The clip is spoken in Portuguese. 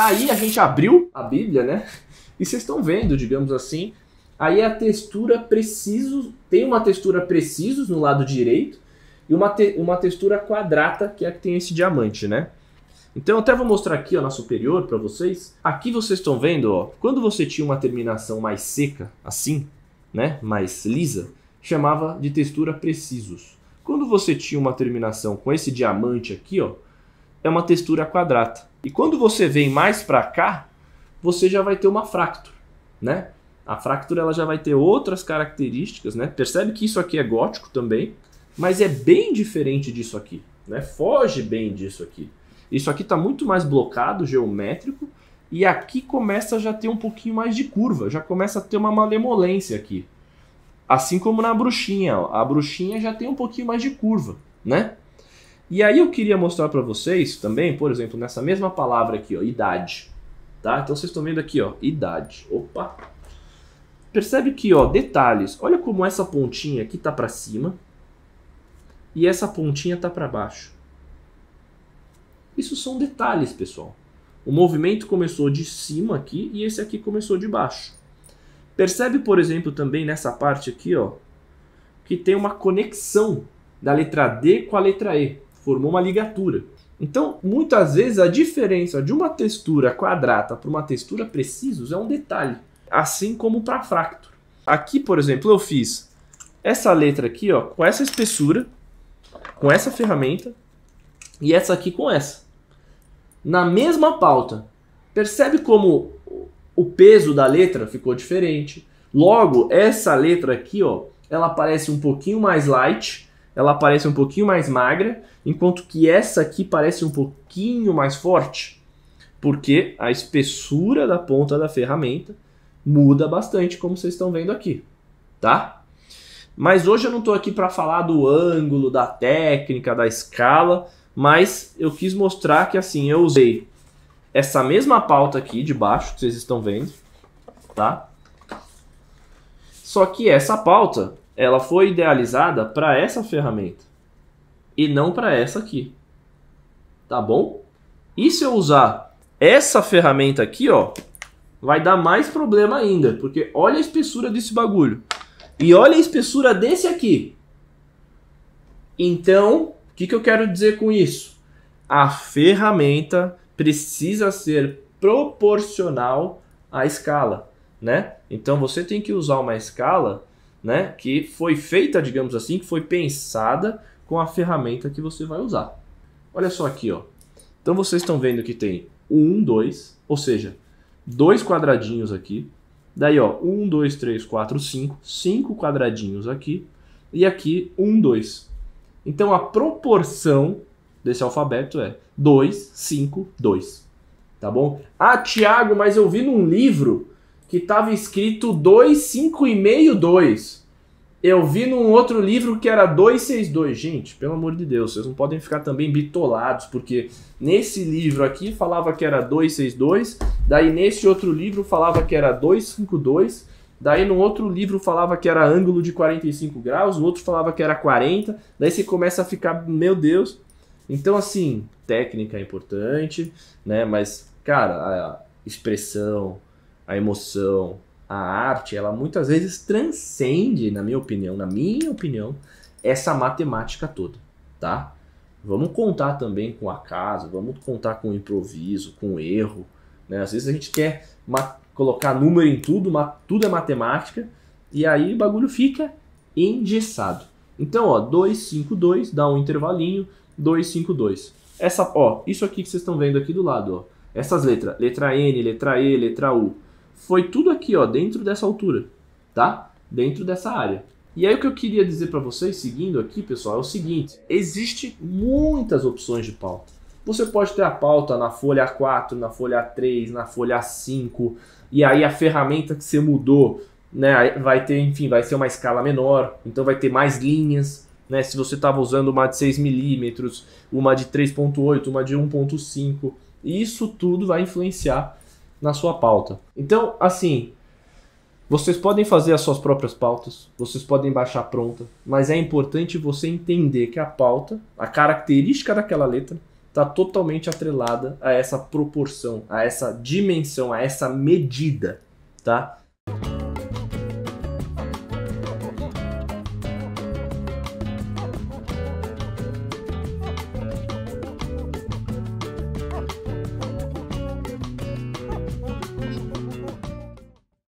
Aí a gente abriu a Bíblia, né? E vocês estão vendo, digamos assim, aí é a textura preciso, tem uma textura precisos no lado direito e uma, te, uma textura quadrata, que é a que tem esse diamante, né? Então eu até vou mostrar aqui ó, na superior para vocês. Aqui vocês estão vendo, ó, quando você tinha uma terminação mais seca, assim, né, mais lisa, chamava de textura precisos. Quando você tinha uma terminação com esse diamante aqui, ó, é uma textura quadrada. E quando você vem mais para cá, você já vai ter uma fractura, né? A fractura ela já vai ter outras características, né? Percebe que isso aqui é gótico também, mas é bem diferente disso aqui, né? Foge bem disso aqui. Isso aqui está muito mais blocado, geométrico, e aqui começa já ter um pouquinho mais de curva, já começa a ter uma malemolência aqui. Assim como na bruxinha, ó. a bruxinha já tem um pouquinho mais de curva, né? E aí eu queria mostrar para vocês também, por exemplo, nessa mesma palavra aqui, ó, idade. Tá? Então vocês estão vendo aqui, ó, idade. Opa. Percebe que, ó, detalhes. Olha como essa pontinha aqui tá para cima e essa pontinha tá para baixo. Isso são detalhes, pessoal. O movimento começou de cima aqui e esse aqui começou de baixo. Percebe, por exemplo, também nessa parte aqui, ó, que tem uma conexão da letra D com a letra E formou uma ligatura. Então, muitas vezes, a diferença de uma textura quadrata para uma textura precisos é um detalhe, assim como para fracto. Aqui, por exemplo, eu fiz essa letra aqui ó, com essa espessura, com essa ferramenta, e essa aqui com essa. Na mesma pauta. Percebe como o peso da letra ficou diferente. Logo, essa letra aqui, ó, ela parece um pouquinho mais light, ela parece um pouquinho mais magra, enquanto que essa aqui parece um pouquinho mais forte, porque a espessura da ponta da ferramenta muda bastante, como vocês estão vendo aqui, tá? Mas hoje eu não estou aqui para falar do ângulo, da técnica, da escala, mas eu quis mostrar que assim, eu usei essa mesma pauta aqui de baixo que vocês estão vendo, tá? Só que essa pauta ela foi idealizada para essa ferramenta e não para essa aqui. Tá bom? E se eu usar essa ferramenta aqui, ó, vai dar mais problema ainda, porque olha a espessura desse bagulho. E olha a espessura desse aqui. Então, o que, que eu quero dizer com isso? A ferramenta precisa ser proporcional à escala, né? Então você tem que usar uma escala né? Que foi feita, digamos assim, que foi pensada com a ferramenta que você vai usar. Olha só aqui, ó. Então vocês estão vendo que tem 1, 2, ou seja, dois quadradinhos aqui. Daí, ó, 1, 2, 3, 4, 5, 5 quadradinhos aqui. E aqui, 1, 2. Então a proporção desse alfabeto é 2, 5, 2. Tá bom? Ah, Tiago, mas eu vi num livro que estava escrito 25562. Eu vi num outro livro que era 262. Gente, pelo amor de Deus, vocês não podem ficar também bitolados, porque nesse livro aqui falava que era 262, daí nesse outro livro falava que era 252, daí no outro livro falava que era ângulo de 45 graus, o outro falava que era 40, daí você começa a ficar, meu Deus. Então, assim, técnica é importante, né? Mas, cara, a expressão, a emoção, a arte, ela muitas vezes transcende, na minha opinião, na minha opinião, essa matemática toda, tá? Vamos contar também com acaso, vamos contar com improviso, com erro, né? Às vezes a gente quer colocar número em tudo, tudo é matemática, e aí o bagulho fica engessado. Então, ó, 252 dá um intervalinho, 252. Essa, ó, isso aqui que vocês estão vendo aqui do lado, ó. Essas letras, letra N, letra E, letra U foi tudo aqui, ó, dentro dessa altura, tá? Dentro dessa área. E aí o que eu queria dizer para vocês, seguindo aqui, pessoal, é o seguinte: existe muitas opções de pauta. Você pode ter a pauta na folha A4, na folha A3, na folha A5, e aí a ferramenta que você mudou, né, vai ter, enfim, vai ser uma escala menor, então vai ter mais linhas, né? Se você estava usando uma de 6 milímetros, uma de 3.8, uma de 1.5, isso tudo vai influenciar na sua pauta. Então, assim, vocês podem fazer as suas próprias pautas, vocês podem baixar pronta, mas é importante você entender que a pauta, a característica daquela letra, está totalmente atrelada a essa proporção, a essa dimensão, a essa medida, tá?